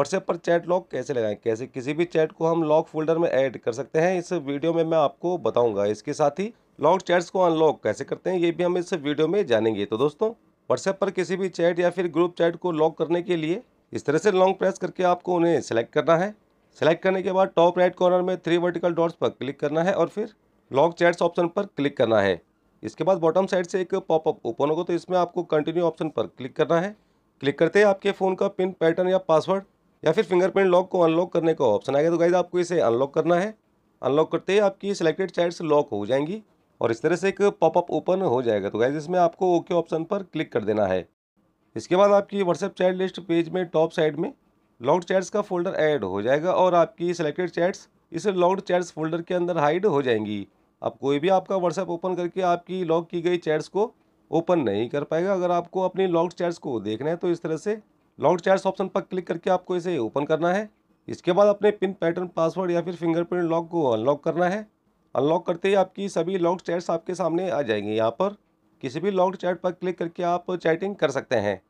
WhatsApp पर chat lock कैसे लगाएं कैसे किसी भी चैट को हम लॉक फोल्डर में ऐड कर सकते हैं इस वीडियो में मैं आपको बताऊंगा इसके साथ ही लॉक चैट्स को अनलॉक कैसे करते हैं ये भी हम इस वीडियो में जानेंगे तो दोस्तों व्हाट्सएप पर किसी भी चैट या फिर ग्रुप चैट को लॉक करने के लिए इस तरह से लॉन्ग प्रेस करके आपको उन्हें सेलेक्ट करना है सेलेक्ट करने के बाद टॉप राइट कॉर्नर में थ्री वर्टिकल डॉट्स पर क्लिक करना है और फिर लॉक चैट्स ऑप्शन पर क्लिक करना है इसके बाद बॉटम साइड से एक पॉपअप ओपन होगा तो इसमें आपको कंटिन्यू ऑप्शन पर क्लिक करना है क्लिक करते ही आपके फ़ोन का पिन पैटर्न या पासवर्ड या फिर फिंगरप्रिंट लॉक को अनलॉक करने का ऑप्शन आएगा तो गाइज आपको इसे अनलॉक करना है अनलॉक करते ही आपकी सिलेक्टेड चैट्स लॉक हो जाएंगी और इस तरह से एक पॉपअप ओपन हो जाएगा तो गाइज इसमें आपको ओके ऑप्शन पर क्लिक कर देना है इसके बाद आपकी व्हाट्सएप चैट लिस्ट पेज में टॉप साइड में लॉक्ड चैट्स का फोल्डर ऐड हो जाएगा और आपकी सिलेक्टेड चैट्स इस लॉक्ड चैट्स फोल्डर के अंदर हाइड हो जाएंगी अब कोई भी आपका व्हाट्सएप ओपन करके आपकी लॉक की गई चैट्स को ओपन नहीं कर पाएगा अगर आपको अपनी लॉक्ड चैट्स को देखना है तो इस तरह से लॉन्ग चार्ज ऑप्शन पर क्लिक करके आपको इसे ओपन करना है इसके बाद अपने पिन पैटर्न पासवर्ड या फिर फिंगरप्रिंट लॉक को अनलॉक करना है अनलॉक करते ही आपकी सभी लॉन्ग चैट्स आपके सामने आ जाएंगी यहाँ पर किसी भी लॉन्ग चैट पर क्लिक करके आप चैटिंग कर सकते हैं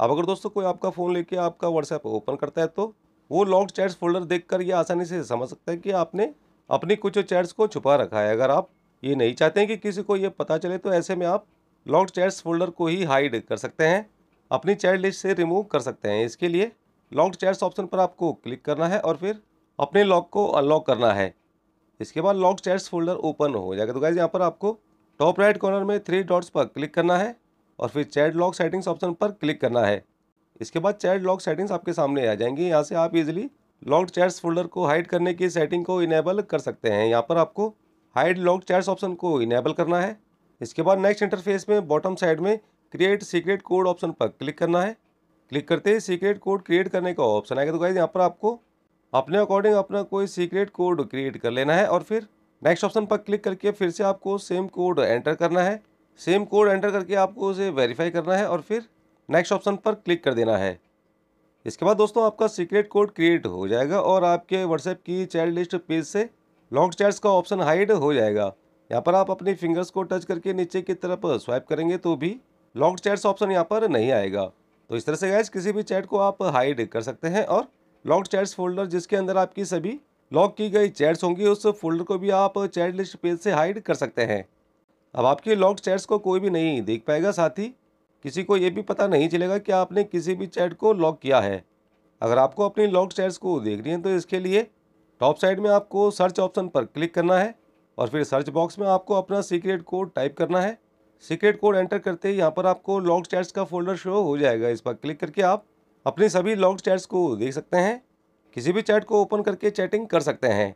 अब अगर दोस्तों कोई आपका फ़ोन लेके आपका व्हाट्सएप ओपन करता है तो वो लॉन्ग चैट्स फोल्डर कर ये आसानी से समझ सकता है कि आपने अपनी कुछ चैट्स को छुपा रखा है अगर आप ये नहीं चाहते हैं कि किसी को ये पता चले तो ऐसे में आप लॉन्ग चैट्स फोल्डर को ही हाइड कर सकते हैं अपनी चाइल्ड लिस्ट से रिमूव कर सकते हैं इसके लिए लॉक्ड चैट्स ऑप्शन पर आपको क्लिक करना है और फिर अपने लॉक को अनलॉक करना है इसके बाद लॉक चैट्स फोल्डर ओपन हो जाएगा तो गाइज यहाँ पर आपको टॉप राइट कॉर्नर में थ्री डॉट्स पर क्लिक करना है और फिर चैट लॉक सेटिंग्स ऑप्शन पर क्लिक करना है इसके बाद चैट लॉक सेटिंग्स आपके सामने आ जाएंगी यहाँ से आप इजिली लॉक्ड चैट्स फोल्डर को हाइड करने की सेटिंग को इनेबल कर सकते हैं यहाँ पर आपको हाइड लॉक चैट्स ऑप्शन को इनेबल करना है इसके बाद नेक्स्ट इंटरफेस में बॉटम साइड में क्रिएट सीक्रेट कोड ऑप्शन पर क्लिक करना है क्लिक करते ही सीक्रेट कोड क्रिएट करने का ऑप्शन आएगा तो गाइज यहाँ पर आपको अपने अकॉर्डिंग अपना कोई सीक्रेट कोड क्रिएट कर लेना है और फिर नेक्स्ट ऑप्शन पर क्लिक करके फिर से आपको सेम कोड एंटर करना है सेम कोड एंटर करके आपको उसे वेरीफाई करना है और फिर नेक्स्ट ऑप्शन पर क्लिक कर देना है इसके बाद दोस्तों आपका सीक्रेट कोड क्रिएट हो जाएगा और आपके व्हाट्सएप की चाइल्ड लिस्ट पेज से लॉन्ग चैट्स का ऑप्शन हाइड हो जाएगा यहाँ पर आप अपनी फिंगर्स को टच करके नीचे की तरफ स्वाइप करेंगे तो भी लॉन्ग चैट्स ऑप्शन यहाँ पर नहीं आएगा तो इस तरह से गैस किसी भी चैट को आप हाइड कर सकते हैं और लॉन्ग चैट्स फोल्डर जिसके अंदर आपकी सभी लॉक की गई चैट्स होंगी उस फोल्डर को भी आप चैट लिस्ट पेज से हाइड कर सकते हैं अब आपकी लॉक चैट्स को कोई भी नहीं देख पाएगा साथ ही किसी को ये भी पता नहीं चलेगा कि आपने किसी भी चैट को लॉक किया है अगर आपको अपनी लॉक चैट्स को देखनी है तो इसके लिए टॉप साइड में आपको सर्च ऑप्शन पर क्लिक करना है और फिर सर्च बॉक्स में आपको अपना सीक्रेट कोड टाइप करना है सीक्रेट कोड एंटर करते ही यहाँ पर आपको लॉग चैट्स का फोल्डर शो हो जाएगा इस पर क्लिक करके आप अपने सभी लॉग चैट्स को देख सकते हैं किसी भी चैट को ओपन करके चैटिंग कर सकते हैं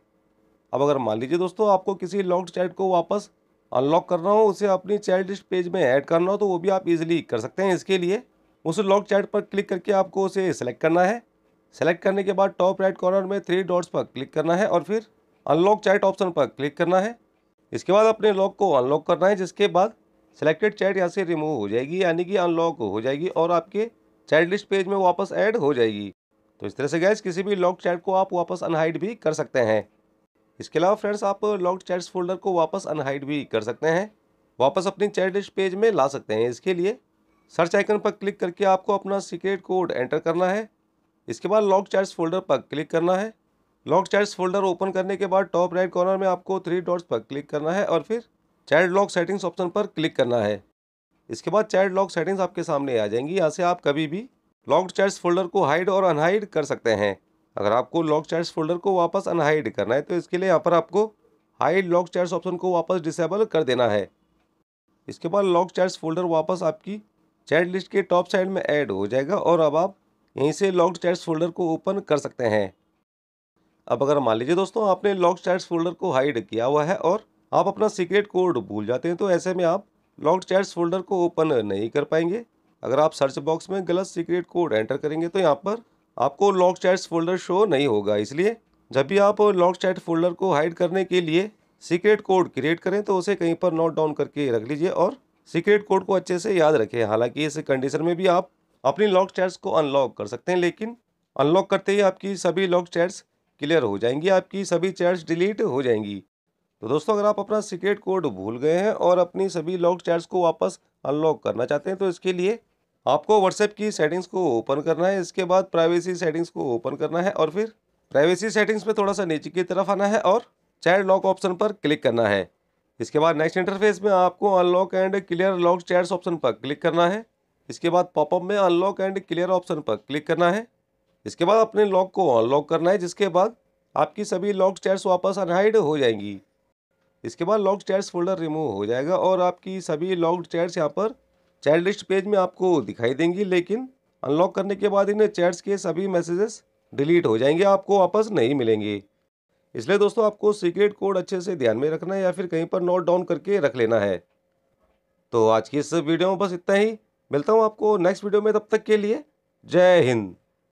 अब अगर मान लीजिए दोस्तों आपको किसी लॉग चैट को वापस अनलॉक करना हो उसे अपनी चैट लिस्ट पेज में ऐड करना हो तो वो भी आप इजीली कर सकते हैं इसके लिए उस लॉग चैट पर क्लिक करके आपको उसे सेलेक्ट करना है सेलेक्ट करने के बाद टॉप राइट कॉर्नर में थ्री डॉट्स पर क्लिक करना है और फिर अनलॉक चैट ऑप्शन पर क्लिक करना है इसके बाद अपने लॉक को अनलॉक करना है जिसके बाद सिलेक्टेड चैट यहाँ से रिमूव हो जाएगी यानी कि अनलॉक हो जाएगी और आपके चैट लिस्ट पेज में वापस ऐड हो जाएगी तो इस तरह से गैस किसी भी लॉक चैट को आप वापस अनहाइड भी कर सकते हैं इसके अलावा फ्रेंड्स आप लॉक चैट्स फोल्डर को वापस अनहाइड भी कर सकते हैं वापस अपनी चैट लिस्ट पेज में ला सकते हैं इसके लिए सर्च आइकन पर क्लिक करके आपको अपना सीक्रेट कोड एंटर करना है इसके बाद लॉक चैट्स फोल्डर पर क्लिक करना है लॉक चैट्स फोल्डर ओपन करने के बाद टॉप राइट कॉर्नर में आपको थ्री डॉट्स पर क्लिक करना है और फिर चैट लॉक सेटिंग्स ऑप्शन पर क्लिक करना है इसके बाद चैट लॉक सेटिंग्स आपके सामने आ जाएंगी यहाँ से आप कभी भी लॉक्ड चैट्स फोल्डर को हाइड और अनहाइड कर सकते हैं अगर आपको लॉक चैट्स फोल्डर को वापस अनहाइड करना है तो इसके लिए यहाँ पर आपको हाइड लॉक चैट्स ऑप्शन को वापस डिसेबल कर देना है इसके बाद लॉक चैट्स फोल्डर वापस आपकी चैट लिस्ट के टॉप साइड में ऐड हो जाएगा और अब आप यहीं से लॉक चैट्स फोल्डर को ओपन कर सकते हैं अब अगर मान लीजिए दोस्तों आपने लॉक चैट्स फोल्डर को हाइड किया हुआ है और आप अपना सीक्रेट कोड भूल जाते हैं तो ऐसे में आप लॉन्ग चैट्स फोल्डर को ओपन नहीं कर पाएंगे अगर आप सर्च बॉक्स में गलत सीक्रेट कोड एंटर करेंगे तो यहाँ पर आपको लॉन्ग चैट्स फोल्डर शो नहीं होगा इसलिए जब भी आप लॉन्ग चैट फोल्डर को हाइड करने के लिए सीक्रेट कोड क्रिएट करें तो उसे कहीं पर नोट डाउन करके रख लीजिए और सीक्रेट कोड को अच्छे से याद रखें हालांकि इस कंडीशन में भी आप अपनी लॉक चैट्स को अनलॉक कर सकते हैं लेकिन अनलॉक करते ही आपकी सभी लॉक चैट्स क्लियर हो जाएंगी आपकी सभी चैट्स डिलीट हो जाएंगी तो दोस्तों अगर आप अपना सीक्रेट कोड भूल गए हैं और अपनी सभी लॉक चैट्स को वापस अनलॉक करना चाहते हैं तो इसके लिए आपको व्हाट्सएप की सेटिंग्स को ओपन करना है इसके बाद प्राइवेसी सेटिंग्स को ओपन करना है और फिर प्राइवेसी सेटिंग्स में थोड़ा सा नीचे की तरफ आना है और चैट लॉक ऑप्शन पर क्लिक करना है इसके बाद नेक्स्ट इंटरफेस में आपको unlock and clear lock chats option पर क्लिक करना है इसके बाद पॉपअप में अनलॉक एंड क्लियर ऑप्शन पर क्लिक करना है इसके बाद अपने लॉक को अनलॉक करना है जिसके बाद आपकी सभी लॉक चैट्स वापस अनहाइड हो जाएंगी इसके बाद लॉग चैट्स फोल्डर रिमूव हो जाएगा और आपकी सभी लॉग चैट्स यहाँ पर चैट लिस्ट पेज में आपको दिखाई देंगी लेकिन अनलॉक करने के बाद इन चैट्स के सभी मैसेजेस डिलीट हो जाएंगे आपको वापस नहीं मिलेंगे इसलिए दोस्तों आपको सीक्रेट कोड अच्छे से ध्यान में रखना है या फिर कहीं पर नोट डाउन करके रख लेना है तो आज की इस वीडियो में बस इतना ही मिलता हूँ आपको नेक्स्ट वीडियो में तब तक के लिए जय हिंद